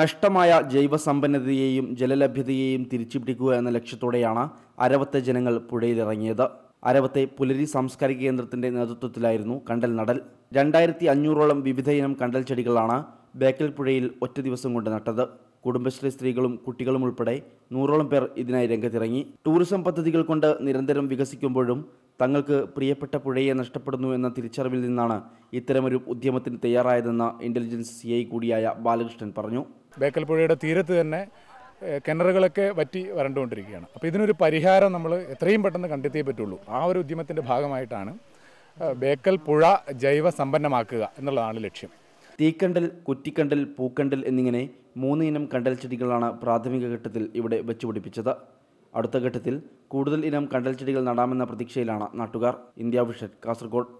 നഷ്ടമായ ജൈവസമ്പന്നതയെയും ജലലഭ്യതയെയും തിരിച്ചുപിടിക്കുക എന്ന ലക്ഷ്യത്തോടെയാണ് അരവത്തെ ജനങ്ങൾ പുഴയിലിറങ്ങിയത് അരവത്തെ പുലരി സാംസ്കാരിക കേന്ദ്രത്തിന്റെ നേതൃത്വത്തിലായിരുന്നു കണ്ടൽ നടൽ രണ്ടായിരത്തി അഞ്ഞൂറോളം വിവിധയിനം കണ്ടൽ ചെടികളാണ് ബേക്കൽ പുഴയിൽ ഒറ്റ ദിവസം കൊണ്ട് നട്ടത് കുടുംബശ്രീ സ്ത്രീകളും കുട്ടികളും ഉൾപ്പെടെ നൂറോളം പേർ ഇതിനായി രംഗത്തിറങ്ങി ടൂറിസം പദ്ധതികൾ കൊണ്ട് നിരന്തരം വികസിക്കുമ്പോഴും തങ്ങൾക്ക് പ്രിയപ്പെട്ട പുഴയെ നഷ്ടപ്പെടുന്നു എന്ന തിരിച്ചറിവിൽ നിന്നാണ് ഇത്തരമൊരു ഉദ്യമത്തിന് തയ്യാറായതെന്ന് ഇൻ്റലിജൻസ് സി ഐ കൂടിയായ ബാലകൃഷ്ണൻ പറഞ്ഞു ബേക്കൽ പുഴയുടെ തീരത്ത് തന്നെ കിണറുകളൊക്കെ വറ്റി വരണ്ടുകൊണ്ടിരിക്കുകയാണ് അപ്പോൾ ഇതിനൊരു പരിഹാരം നമ്മൾ എത്രയും പെട്ടെന്ന് കണ്ടെത്തിയേ പറ്റുള്ളൂ ആ ഒരു ഉദ്യമത്തിൻ്റെ ഭാഗമായിട്ടാണ് ബേക്കൽ പുഴ ജൈവ സമ്പന്നമാക്കുക എന്നുള്ളതാണ് ലക്ഷ്യം തീക്കണ്ടൽ കുറ്റിക്കണ്ടൽ പൂക്കണ്ടൽ എന്നിങ്ങനെ മൂന്ന് ഇനം കണ്ടൽ ചെടികളാണ് പ്രാഥമിക ഘട്ടത്തിൽ ഇവിടെ വെച്ചുപിടിപ്പിച്ചത് അടുത്ത ഘട്ടത്തിൽ കൂടുതൽ ഇനം കണ്ടൽ ചെടികൾ നടാമെന്ന പ്രതീക്ഷയിലാണ് നാട്ടുകാർ ഇന്ത്യ വിഷൻ കാസർഗോഡ്